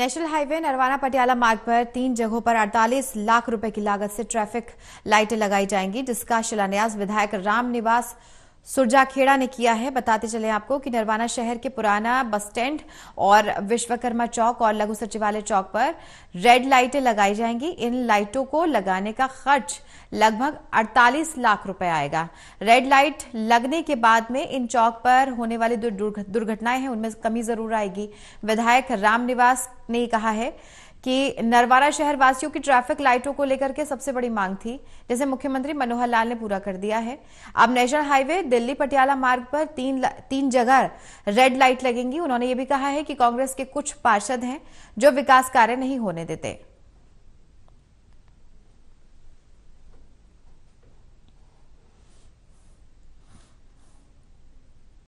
national highway Narwana Patiala मार्ग पर तीन जगहों पर 48 लाख रुपए की लागत से ट्रैफिक लाइटें लगाई जाएंगी जिसका शिलान्यास विधायक राम निवास सुरजाखेड़ा ने किया है बताते चले आपको कि नरवाना शहर के पुराना बस स्टैंड और विश्वकर्मा चौक और लघु सचिवालय चौक पर रेड लाइटें लगाई जाएंगी इन लाइटों को लगाने का खर्च लगभग 48 लाख रुपए आएगा रेड लाइट लगने के बाद में इन चौक पर होने वाली जो दुर्घटनाएं हैं उनमें कमी जरूर आएगी विधायक रामनिवास ने कहा है कि नरवारा शहरवासियों की ट्रैफिक लाइटों को लेकर के सबसे बड़ी मांग थी जिसे मुख्यमंत्री मनोहर लाल ने पूरा कर दिया है अब नेशनल हाईवे दिल्ली पटियाला मार्ग पर तीन तीन जगह रेड लाइट लगेंगी उन्होंने ये भी कहा है कि कांग्रेस के कुछ पार्षद हैं जो विकास कार्य नहीं होने देते